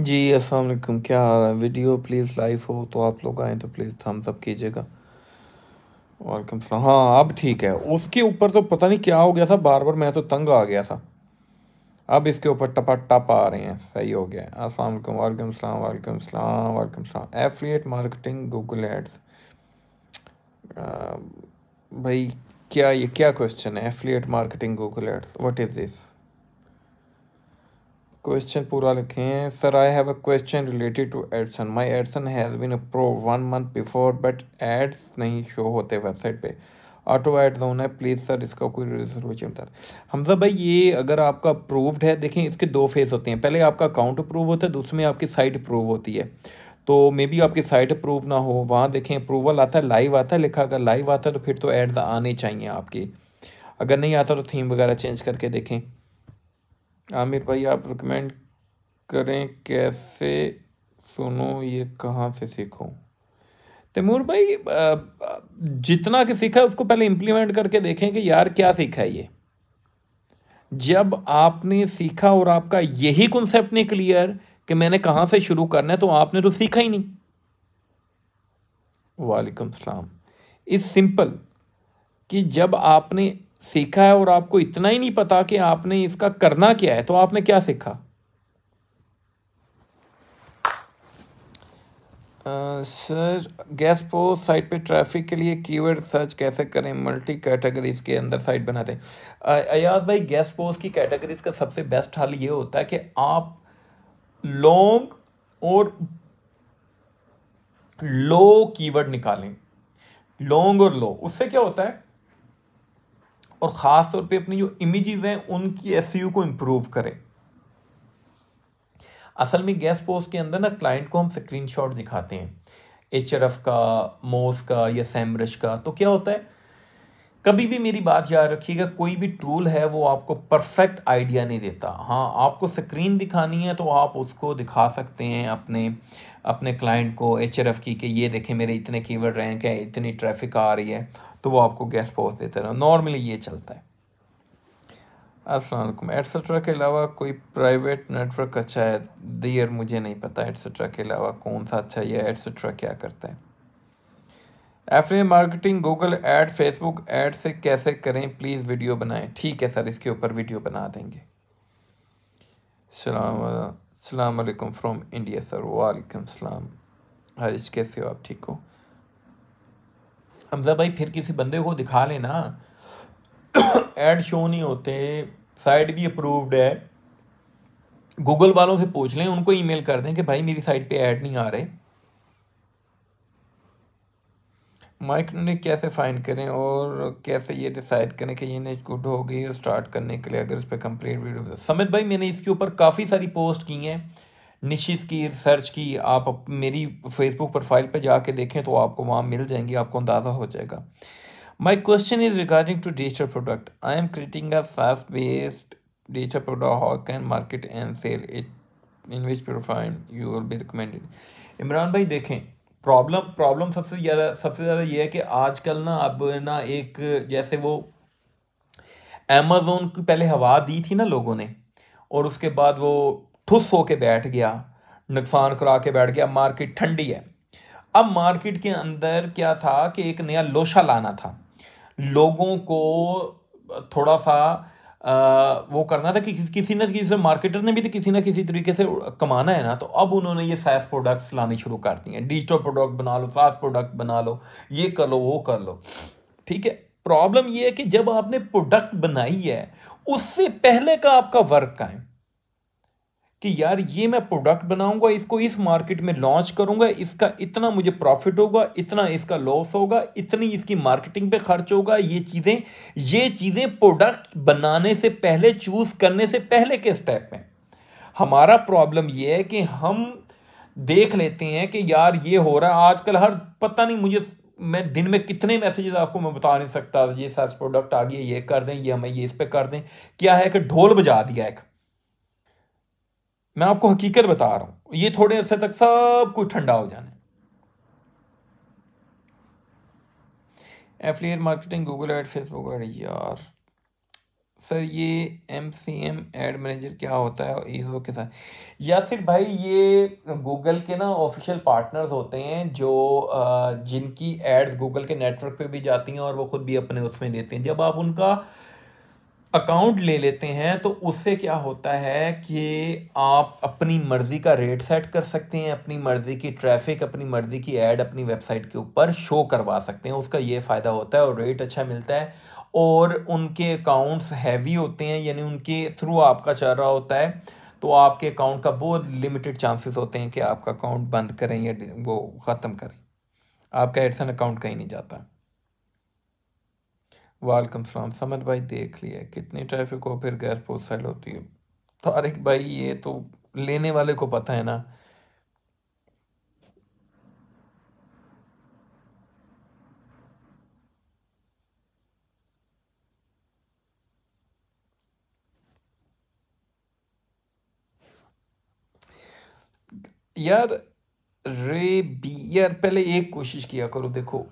जी अस्सलाम वालेकुम क्या हाल है वीडियो प्लीज़ लाइव हो तो आप लोग आए तो प्लीज़ थम्स अप कीजिएगा वेलकम सलाम हाँ अब ठीक है उसके ऊपर तो पता नहीं क्या हो गया था बार बार मैं तो तंग आ गया था अब इसके ऊपर टपा टप आ रहे हैं सही हो गया अस्सलाम वालेकुम वालेकुम सलाम वालेकुम सलाम वालेकुम सलाम एफिलिएट मार्केटिंग गूगल एड्स भाई क्या ये क्या क्वेश्चन है affiliate marketing Google ads what is this question पूरा लिखें sir I have a question related to AdSense my AdSense has been approve one month before but ads नहीं show होते website पे ऑटो एड जोन है please sir इसका कोई reservation बता हमजा भाई ये अगर आपका अप्रूव्ड है देखें इसके दो फेज़ होते हैं पहले आपका अकाउंट अप्रूव होता है दूसरे में आपकी साइट अप्रूव होती है तो मे बी आपकी साइट अप्रूव ना हो वहाँ देखें अप्रूवल आता है लाइव आता है लिखा अगर लाइव आता है तो फिर तो एड्स आने चाहिए आपके अगर नहीं आता तो थीम वगैरह चेंज करके देखें आमिर भाई आप रिकमेंड करें कैसे सुनूं ये कहाँ से सीखूं तैमूर भाई जितना कि सीखा है उसको पहले इम्प्लीमेंट करके देखें कि यार क्या सीखा है ये जब आपने सीखा और आपका यही कॉन्सेप्ट नहीं क्लियर कि मैंने कहाँ से शुरू करना है तो आपने तो सीखा ही नहीं वालेकुम सलाम इस सिंपल कि जब आपने सीखा है और आपको इतना ही नहीं पता कि आपने इसका करना क्या है तो आपने क्या सीखा सर गैस पोस्ट साइट पे ट्रैफिक के लिए कीवर्ड सर्च कैसे करें मल्टी कैटेगरीज के अंदर साइट बनाते हैं अयाज भाई गैस पोस्ट की कैटेगरीज का सबसे बेस्ट हल ये होता है कि आप लॉन्ग और लो कीवर्ड निकालें लॉन्ग और लो उससे क्या होता है और ख़ास तौर पे अपनी जो इमेजेस हैं उनकी एस e को इम्प्रूव करें असल में गैस पोस्ट के अंदर ना क्लाइंट को हम स्क्रीनशॉट दिखाते हैं एच का मोस का या सैमरश का तो क्या होता है कभी भी मेरी बात याद रखिएगा कोई भी टूल है वो आपको परफेक्ट आइडिया नहीं देता हाँ आपको स्क्रीन दिखानी है तो आप उसको दिखा सकते हैं अपने अपने क्लाइंट को एच की कि ये देखें मेरे इतने कीवर्ड रैंक है इतनी ट्रैफिक आ रही है तो वो आपको गेस्ट पोस्ट देते रहो नॉर्मली ये चलता है असलम एट्सट्रा के अलावा कोई प्राइवेट नेटवर्क अच्छा है दियर मुझे नहीं पता एट्सट्रा के अलावा कौन सा अच्छा है एट्सट्रा क्या करता है एफरे marketing Google ad Facebook ad से कैसे करें प्लीज़ वीडियो बनाएं ठीक है सर इसके ऊपर वीडियो बना देंगे सलाम अलैक्म फ्रॉम इंडिया सर वालेकुम सलाम हरिश कैसे हो आप ठीक हो हमजा भाई फिर किसी बंदे को दिखा लेना ऐड शो नहीं होते साइट भी अप्रूव्ड है गूगल वालों से पूछ लें उनको ईमेल कर दें कि भाई मेरी साइट पे ऐड नहीं आ रहे माइक ने कैसे फाइन करें और कैसे ये डिसाइड करें कि ये नेच गुड होगी स्टार्ट करने के लिए अगर इस पर कंप्लीट वीडियो समित भाई मैंने इसके ऊपर काफ़ी सारी पोस्ट की हैं निश्चित की रिसर्च की आप मेरी फेसबुक प्रोफाइल पर जाके देखें तो आपको वहाँ मिल जाएंगी आपको अंदाज़ा हो जाएगा my question is regarding to digital product I am creating as based digital product how can market and sell it in which profile you will be recommended Imran भाई देखें प्रॉब्लम प्रॉब्लम सबसे ज़्यादा सबसे ज़्यादा ये है कि आजकल ना अब ना एक जैसे वो अमेजोन की पहले हवा दी थी ना लोगों ने और उसके बाद वो फुस के बैठ गया नुकसान करा के बैठ गया मार्केट ठंडी है अब मार्केट के अंदर क्या था कि एक नया लोशा लाना था लोगों को थोड़ा सा आ, वो करना था कि किसी ना किसी मार्केटर ने भी तो किसी ना किसी तरीके से कमाना है ना तो अब उन्होंने ये सैस प्रोडक्ट्स लाने शुरू कर दिए हैं डिजिटल प्रोडक्ट बना लो सास प्रोडक्ट बना लो ये कर लो वो कर लो ठीक है प्रॉब्लम ये है कि जब आपने प्रोडक्ट बनाई है उससे पहले का आपका वर्क का है कि यार ये मैं प्रोडक्ट बनाऊंगा इसको इस मार्केट में लॉन्च करूंगा इसका इतना मुझे प्रॉफिट होगा इतना इसका लॉस होगा इतनी इसकी मार्केटिंग पे खर्च होगा ये चीज़ें ये चीज़ें प्रोडक्ट बनाने से पहले चूज़ करने से पहले के स्टेप में हमारा प्रॉब्लम ये है कि हम देख लेते हैं कि यार ये हो रहा है आजकल हर पता नहीं मुझे मैं दिन में कितने मैसेजेस आपको मैं बता नहीं सकता ये सर्च प्रोडक्ट आ गया ये कर दें ये हमें ये इस पर कर दें क्या है कि ढोल बजा दिया एक मैं आपको हकीकत बता रहा हूं ये थोड़े अरसे तक सब कुछ ठंडा हो जाने है marketing Google ad Facebook ad यार सर ये M C M ad manager क्या होता है ईहो के साथ यासिर भाई ये गूगल के ना ऑफिशियल पार्टनर्स होते हैं जो जिनकी एड्स गूगल के नेटवर्क पे भी जाती हैं और वो खुद भी अपने उसमें देते हैं जब आप उनका अकाउंट ले लेते हैं तो उससे क्या होता है कि आप अपनी मर्ज़ी का रेट सेट कर सकते हैं अपनी मर्ज़ी की ट्रैफिक अपनी मर्ज़ी की ऐड अपनी वेबसाइट के ऊपर शो करवा सकते हैं उसका ये फ़ायदा होता है और रेट अच्छा मिलता है और उनके अकाउंट्स हैवी होते हैं यानी उनके थ्रू आपका चल रहा होता है तो आपके अकाउंट का बहुत लिमिटेड चांसेस होते हैं कि आपका अकाउंट बंद करें या वो ख़त्म करें आपका एडसन अकाउंट कहीं नहीं जाता वालकम सलाम समद भाई देख लिए कितनी ट्रैफिक हो फिर गैस पोस्ट साइड होती है तारिक भाई ये तो लेने वाले को पता है ना यार रे बी यार पहले एक कोशिश किया करो देखो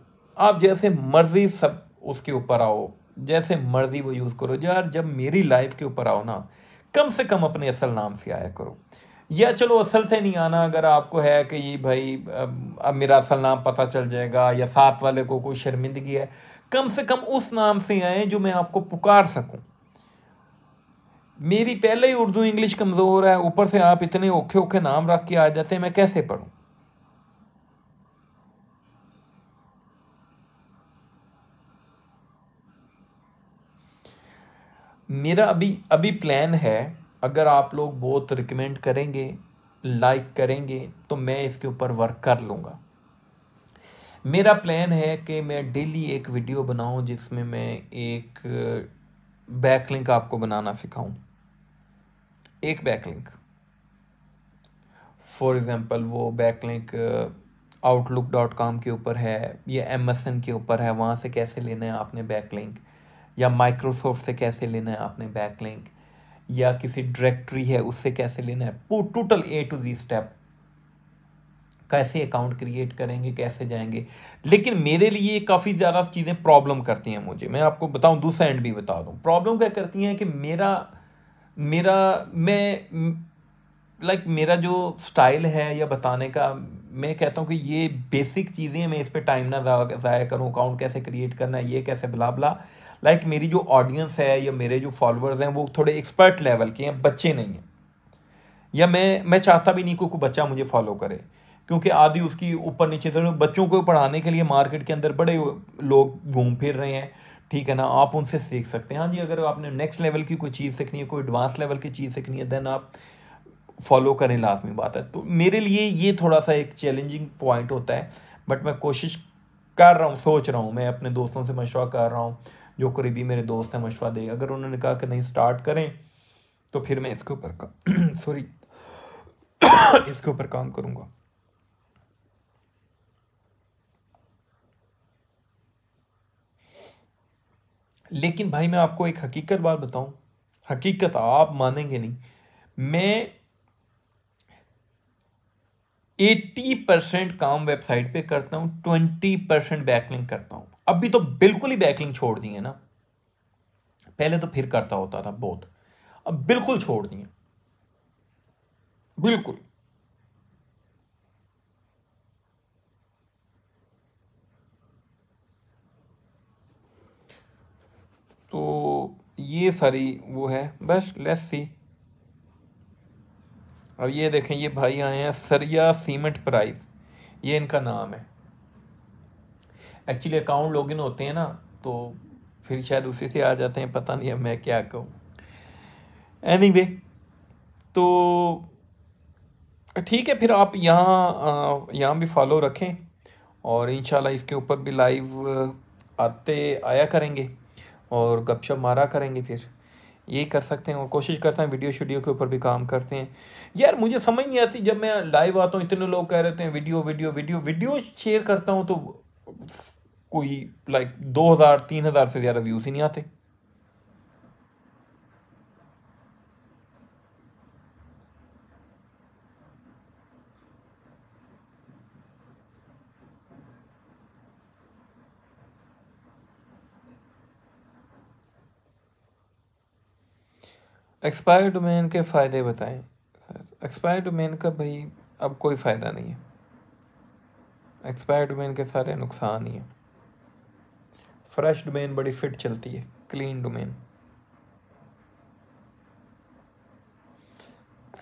आप जैसे मर्जी सब उसके ऊपर आओ जैसे मर्जी वो यूज़ करो यार जब मेरी लाइफ के ऊपर आओ ना कम से कम अपने असल नाम से आया करो या चलो असल से नहीं आना अगर आपको है कि ये भाई अब मेरा असल नाम पता चल जाएगा या साथ वाले को कोई शर्मिंदगी है कम से कम उस नाम से आए जो मैं आपको पुकार सकूं मेरी पहले ही उर्दू इंग्लिश कमज़ोर है ऊपर से आप इतने औखे ओखे नाम रख के आ जाते हैं मैं कैसे पढ़ूँ मेरा अभी अभी प्लान है अगर आप लोग बहुत रिकमेंड करेंगे लाइक करेंगे तो मैं इसके ऊपर वर्क कर लूँगा मेरा प्लान है कि मैं डेली एक वीडियो बनाऊं जिसमें मैं एक बैकलिंक uh, आपको बनाना सिखाऊं एक बैकलिंक फॉर एग्ज़ाम्पल वो बैकलिंक आउटलुक डॉट कॉम के ऊपर है या एम के ऊपर है वहाँ से कैसे लेना है आपने बैकलिंक या माइक्रोसॉफ्ट से कैसे लेना है आपने बैकलिंक या किसी डायरेक्टरी है उससे कैसे लेना है total A to Z step कैसे अकाउंट क्रिएट करेंगे कैसे जाएंगे लेकिन मेरे लिए काफ़ी ज़्यादा चीज़ें प्रॉब्लम करती हैं मुझे मैं आपको बताऊं दूसरा एंड भी बता दूं प्रॉब्लम क्या करती हैं कि मेरा मेरा मैं लाइक मेरा जो स्टाइल है या बताने का मैं कहता हूँ कि ये बेसिक चीज़ें मैं इस पर टाइम ना ज़ाया करूँ अकाउंट कैसे क्रिएट करना है ये कैसे बुलाबला लाइक मेरी जो ऑडियंस है या मेरे जो फॉलोअर्स हैं वो थोड़े एक्सपर्ट लेवल के हैं बच्चे नहीं हैं या मैं मैं चाहता भी नहीं कोई को बच्चा मुझे फॉलो करे क्योंकि आधी उसकी ऊपर नीचे तो बच्चों को पढ़ाने के लिए मार्केट के अंदर बड़े लोग घूम फिर रहे हैं ठीक है ना आप उनसे सीख सकते हैं हाँ जी अगर आपने नेक्स्ट लेवल की कोई चीज़ सीखनी है कोई एडवांस लेवल की चीज़ सीखनी है देन आप फॉलो करें लाजमी बात है तो मेरे लिए ये थोड़ा सा एक चैलेंजिंग पॉइंट होता है बट मैं कोशिश कर रहा हूँ सोच रहा हूँ मैं अपने दोस्तों से मशवरा कर रहा हूँ जो करीबी मेरे दोस्त हैं मशवरा दे अगर उन्होंने कहा कि नहीं स्टार्ट करें तो फिर मैं इसके ऊपर सॉरी इसके ऊपर काम करूँगा लेकिन भाई मैं आपको एक हकीकत बात बताऊं हकीकत आप मानेंगे नहीं मैं 80 परसेंट काम वेबसाइट पे करता हूं 20 परसेंट बैकलिंग करता हूं अब भी तो बिल्कुल ही बैकलिंग छोड़ दी है ना पहले तो फिर करता होता था बहुत अब बिल्कुल छोड़ दिए बिल्कुल तो ये सारी वो है बस लेस सी अब ये देखें ये भाई आए हैं सरिया सीमेंट प्राइस ये इनका नाम है एक्चुअली अकाउंट लॉगिन होते हैं ना तो फिर शायद उसी से आ जाते हैं पता नहीं अब मैं क्या कहूँ एनी anyway, तो ठीक है फिर आप यहाँ यहाँ भी फॉलो रखें और इन इसके ऊपर भी लाइव आते आया करेंगे और गपशप मारा करेंगे फिर ये कर सकते हैं और कोशिश करते हैं वीडियो शीडियो के ऊपर भी काम करते हैं यार मुझे समझ नहीं आती जब मैं लाइव आता हूँ इतने लोग कह रहे हैं video video video video share करता हूँ तो कोई लाइक दो हज़ार तीन हज़ार से ज़्यादा व्यूज़ ही नहीं आते एक्सपायर डोमेन के फ़ायदे बताएं एक्सपायर डोमेन का भाई अब कोई फ़ायदा नहीं है एक्सपायर डोमेन के सारे नुकसान ही है फ्रेश डोमेन बड़ी फिट चलती है clean domain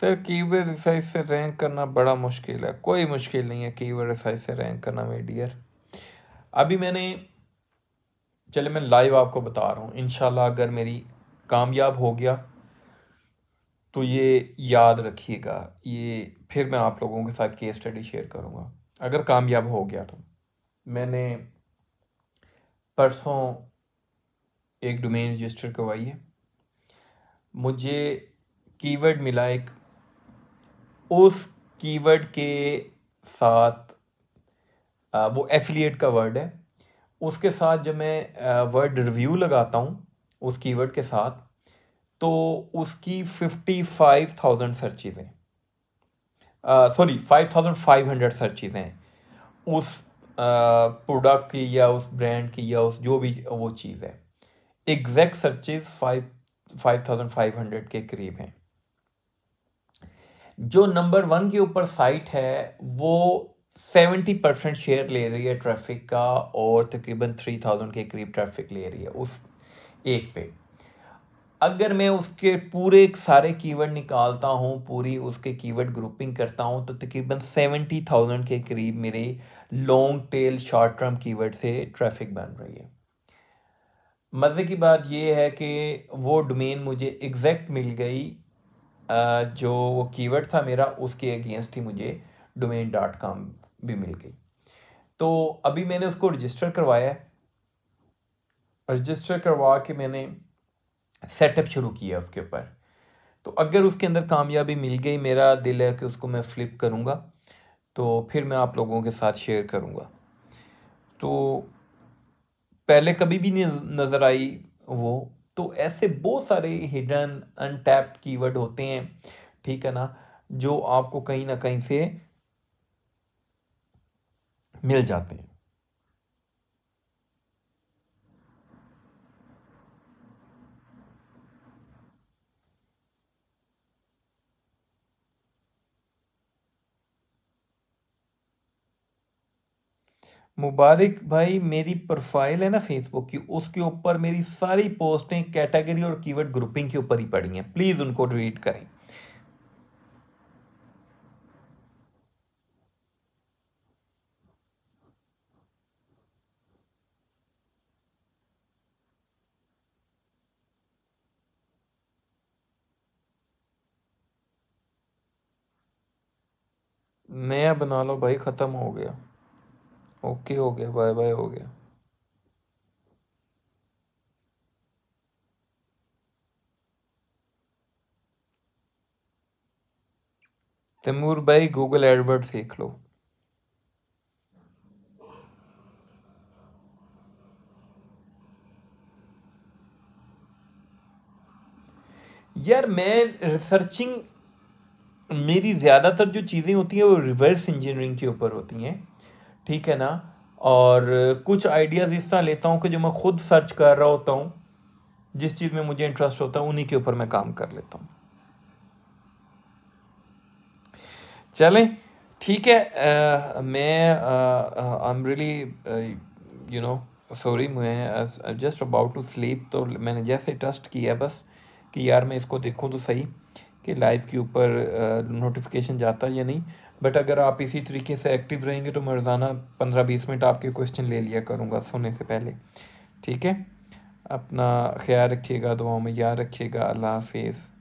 sir keyword resize से रैंक करना बड़ा मुश्किल है कोई मुश्किल नहीं है कीवर्ड रिसाइज से रैंक करना मेरे डियर अभी मैंने चले मैं लाइव आपको बता रहा हूँ इनशाला अगर मेरी कामयाब हो गया तो ये याद रखिएगा ये फिर मैं आप लोगों के साथ केस स्टडी शेयर करूँगा अगर कामयाब हो गया तो मैंने परसों एक डोमेन रजिस्टर करवाई है मुझे कीवर्ड मिला एक उस कीवर्ड के साथ वो एफिलिएट का वर्ड है उसके साथ जब मैं वर्ड रिव्यू लगाता हूँ उस कीवर्ड के साथ तो उसकी फिफ्टी फाइव थाउजेंड सर्चिज़ हैं sorry five thousand five hundred searches हैं उस प्रोडक्ट की या उस ब्रांड की या उस जो भी वो चीज़ है exact searches five five thousand five hundred के करीब हैं जो नंबर वन के ऊपर साइट है वो सेवेंटी परसेंट शेयर ले रही है ट्रैफिक का और तकरीबन थ्री थाउजेंड के करीब ट्रैफिक ले रही है उस एक पे अगर मैं उसके पूरे सारे कीवर्ड निकालता हूँ पूरी उसके कीवर्ड ग्रुपिंग करता हूँ तो तकरीबन सेवेंटी थाउजेंड के करीब मेरे long tail short term keyword से ट्रैफिक बन रही है मज़े की बात यह है कि वो डोमेन मुझे एग्जैक्ट मिल गई जो वो कीवर्ड था मेरा उसके अगेंस्ट ही मुझे डोमेन डॉट कॉम भी मिल गई तो अभी मैंने उसको रजिस्टर करवाया रजिस्टर करवा के मैंने सेटअप शुरू किया उसके ऊपर तो अगर उसके अंदर कामयाबी मिल गई मेरा दिल है कि उसको मैं फ़्लिप करूँगा तो फिर मैं आप लोगों के साथ शेयर करूँगा तो पहले कभी भी नहीं नज़र आई वो तो ऐसे बहुत सारे हिडन अनटैप्ड कीवर्ड होते हैं ठीक है ना जो आपको कहीं ना कहीं से मिल जाते हैं मुबारक भाई मेरी प्रोफाइल है ना फेसबुक की उसके ऊपर मेरी सारी पोस्टें कैटेगरी और कीवर्ड ग्रुपिंग के ऊपर ही पड़ी हैं प्लीज़ उनको डिलीट करें नया बना लो भाई ख़त्म हो गया ओके हो गया बाय बाय हो गया तैमूर भाई गूगल एडवर्ड देख लो यार मैं रिसर्चिंग मेरी ज़्यादातर जो चीज़ें होती हैं वो रिवर्स इंजीनियरिंग के ऊपर होती हैं ठीक है ना और कुछ आइडियाज़ इस तरह लेता हूँ कि जो मैं खुद सर्च कर रहा होता हूँ जिस चीज़ में मुझे इंटरेस्ट होता है उन्हीं के ऊपर मैं काम कर लेता हूँ चलें ठीक है आ, मैं I am really you know sorry मैं जस्ट अबाउट टू स्लीप तो मैंने जैसे ट्रस्ट किया बस कि यार मैं इसको देखूँ तो सही कि लाइव के ऊपर नोटिफिकेशन जाता है या नहीं बट अगर आप इसी तरीके से एक्टिव रहेंगे तो मैं रोज़ाना पंद्रह बीस मिनट आपके क्वेश्चन ले लिया करूँगा सोने से पहले ठीक है अपना ख्याल रखिएगा दुआओं में याद रखिएगा अल्लाह हाफिज़